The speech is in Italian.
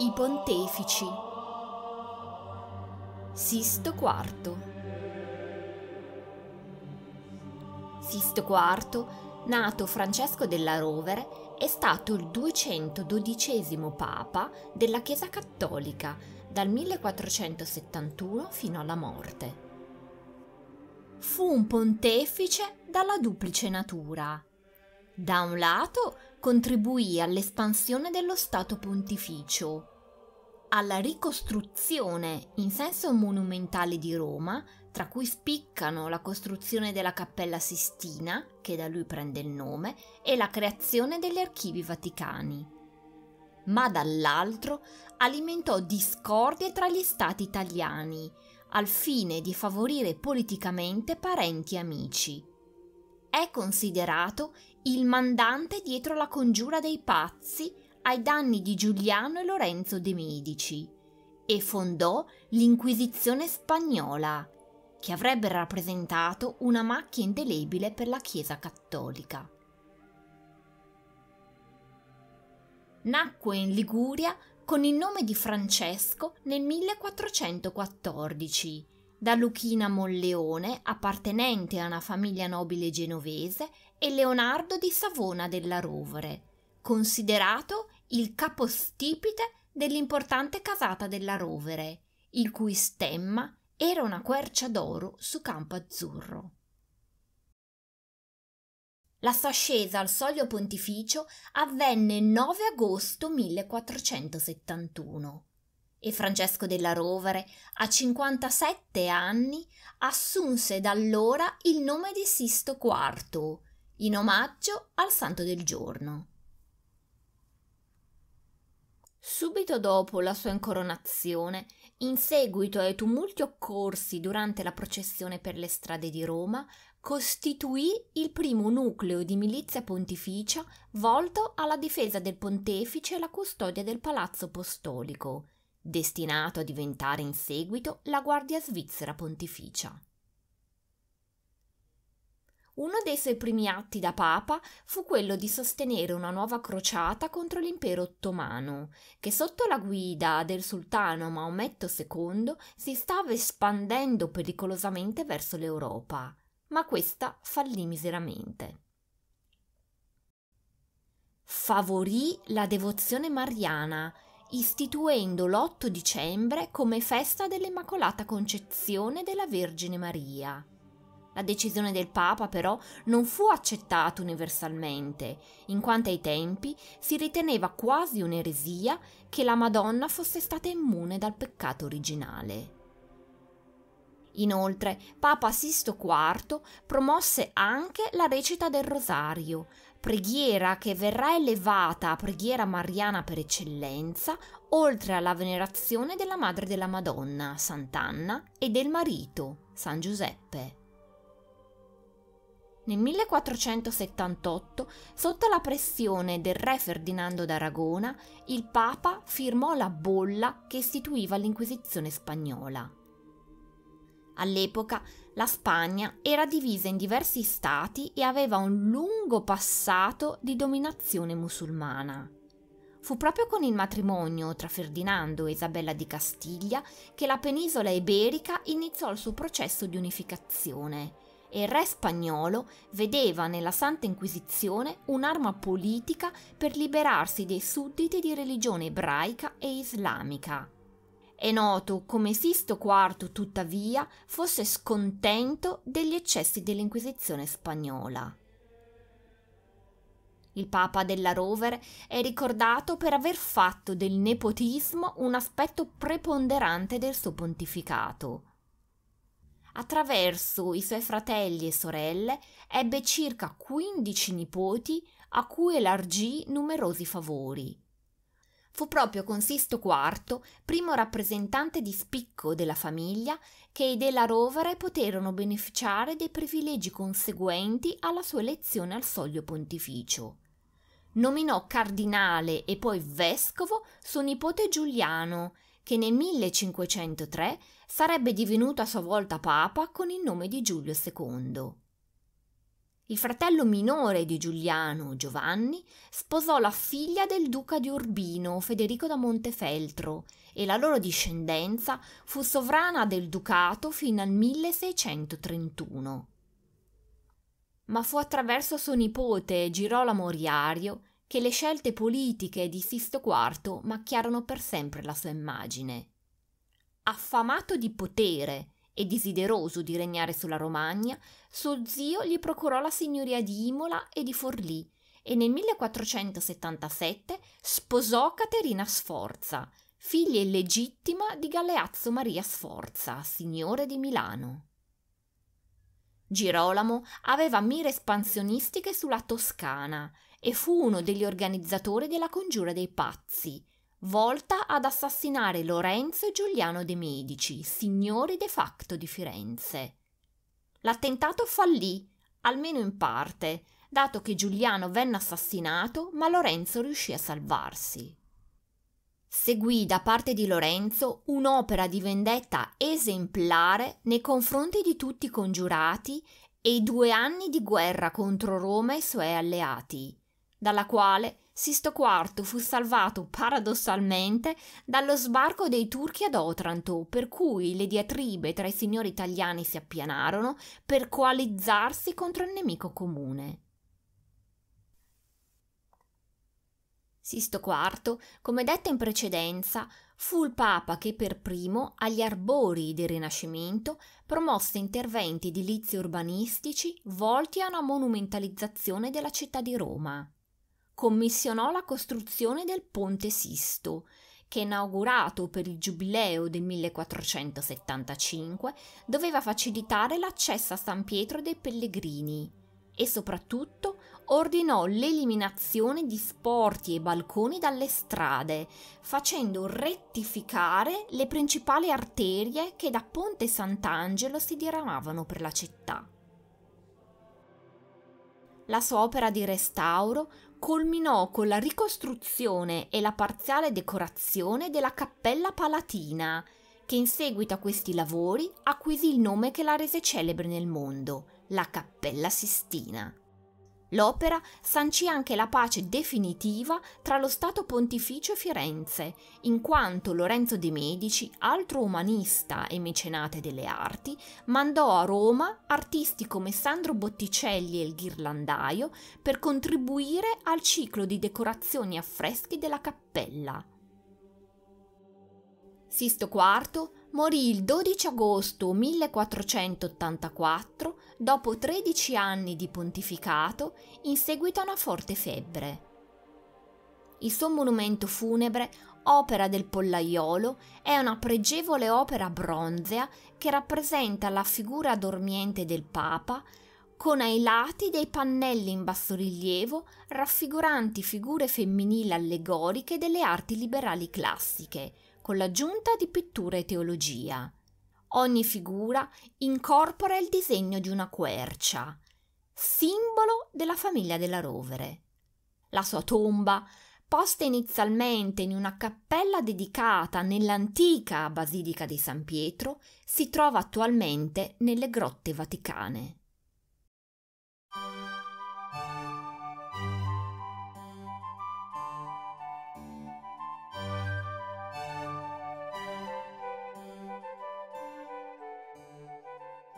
I pontefici. Sisto IV. Sisto IV, nato Francesco della Rovere, è stato il 212 papa della Chiesa Cattolica dal 1471 fino alla morte. Fu un pontefice dalla duplice natura. Da un lato contribuì all'espansione dello Stato pontificio, alla ricostruzione in senso monumentale di Roma, tra cui spiccano la costruzione della Cappella Sistina, che da lui prende il nome, e la creazione degli archivi vaticani. Ma dall'altro alimentò discordie tra gli stati italiani, al fine di favorire politicamente parenti e amici. È considerato il mandante dietro la congiura dei pazzi ai danni di Giuliano e Lorenzo de' Medici e fondò l'Inquisizione spagnola, che avrebbe rappresentato una macchia indelebile per la Chiesa cattolica. Nacque in Liguria con il nome di Francesco nel 1414 da Luchina Molleone, appartenente a una famiglia nobile genovese, e Leonardo di Savona della Rovere, considerato il capostipite dell'importante casata della Rovere, il cui stemma era una quercia d'oro su campo azzurro. La sua ascesa al soglio pontificio avvenne il 9 agosto 1471 e Francesco della Rovere, a 57 anni, assunse da allora il nome di Sisto IV, in omaggio al santo del giorno. Subito dopo la sua incoronazione, in seguito ai tumulti occorsi durante la processione per le strade di Roma, costituì il primo nucleo di milizia pontificia volto alla difesa del pontefice e alla custodia del palazzo apostolico, destinato a diventare in seguito la Guardia Svizzera Pontificia. Uno dei suoi primi atti da papa fu quello di sostenere una nuova crociata contro l'impero ottomano, che sotto la guida del sultano Maometto II si stava espandendo pericolosamente verso l'Europa, ma questa fallì miseramente. Favorì la devozione mariana istituendo l'8 dicembre come festa dell'Immacolata Concezione della Vergine Maria. La decisione del Papa però non fu accettata universalmente, in quanto ai tempi si riteneva quasi un'eresia che la Madonna fosse stata immune dal peccato originale. Inoltre, Papa Sisto IV promosse anche la recita del rosario, preghiera che verrà elevata a preghiera mariana per eccellenza, oltre alla venerazione della Madre della Madonna, Sant'Anna, e del marito, San Giuseppe. Nel 1478, sotto la pressione del re Ferdinando d'Aragona, il Papa firmò la bolla che istituiva l'Inquisizione spagnola. All'epoca la Spagna era divisa in diversi stati e aveva un lungo passato di dominazione musulmana. Fu proprio con il matrimonio tra Ferdinando e Isabella di Castiglia che la penisola iberica iniziò il suo processo di unificazione e il re spagnolo vedeva nella Santa Inquisizione un'arma politica per liberarsi dei sudditi di religione ebraica e islamica è noto come Sisto IV, tuttavia, fosse scontento degli eccessi dell'Inquisizione spagnola. Il Papa della Rover è ricordato per aver fatto del nepotismo un aspetto preponderante del suo pontificato. Attraverso i suoi fratelli e sorelle ebbe circa 15 nipoti a cui elargì numerosi favori. Fu proprio con Sisto IV, primo rappresentante di spicco della famiglia, che i della Rovere poterono beneficiare dei privilegi conseguenti alla sua elezione al soglio pontificio. Nominò cardinale e poi vescovo suo nipote Giuliano, che nel 1503 sarebbe divenuto a sua volta papa con il nome di Giulio II. Il fratello minore di Giuliano, Giovanni, sposò la figlia del duca di Urbino, Federico da Montefeltro, e la loro discendenza fu sovrana del ducato fino al 1631. Ma fu attraverso suo nipote Girolamo Riario che le scelte politiche di Sisto IV macchiarono per sempre la sua immagine. Affamato di potere e desideroso di regnare sulla Romagna, suo zio gli procurò la signoria di Imola e di Forlì e nel 1477 sposò Caterina Sforza, figlia illegittima di Galeazzo Maria Sforza, signore di Milano. Girolamo aveva mire espansionistiche sulla Toscana e fu uno degli organizzatori della congiura dei pazzi, volta ad assassinare Lorenzo e Giuliano de' Medici, signori de facto di Firenze. L'attentato fallì, almeno in parte, dato che Giuliano venne assassinato ma Lorenzo riuscì a salvarsi. Seguì da parte di Lorenzo un'opera di vendetta esemplare nei confronti di tutti i congiurati e i due anni di guerra contro Roma e i suoi alleati, dalla quale Sisto IV fu salvato paradossalmente dallo sbarco dei turchi ad Otranto, per cui le diatribe tra i signori italiani si appianarono per coalizzarsi contro il nemico comune. Sisto IV, come detto in precedenza, fu il papa che per primo, agli arbori del Rinascimento, promosse interventi edilizi urbanistici volti a una monumentalizzazione della città di Roma commissionò la costruzione del Ponte Sisto, che inaugurato per il Giubileo del 1475 doveva facilitare l'accesso a San Pietro dei pellegrini e soprattutto ordinò l'eliminazione di sporti e balconi dalle strade, facendo rettificare le principali arterie che da Ponte Sant'Angelo si diramavano per la città. La sua opera di restauro culminò con la ricostruzione e la parziale decorazione della Cappella Palatina, che in seguito a questi lavori acquisì il nome che la rese celebre nel mondo, la Cappella Sistina. L'opera sancì anche la pace definitiva tra lo Stato Pontificio e Firenze, in quanto Lorenzo de' Medici, altro umanista e mecenate delle arti, mandò a Roma artisti come Sandro Botticelli e il Ghirlandaio per contribuire al ciclo di decorazioni a freschi della cappella. Sisto IV morì il 12 agosto 1484 dopo 13 anni di pontificato in seguito a una forte febbre. Il suo monumento funebre, opera del Pollaiolo, è una pregevole opera bronzea che rappresenta la figura dormiente del Papa con ai lati dei pannelli in bassorilievo raffiguranti figure femminili allegoriche delle arti liberali classiche, con l'aggiunta di pittura e teologia. Ogni figura incorpora il disegno di una quercia, simbolo della famiglia della Rovere. La sua tomba, posta inizialmente in una cappella dedicata nell'antica Basilica di San Pietro, si trova attualmente nelle grotte vaticane.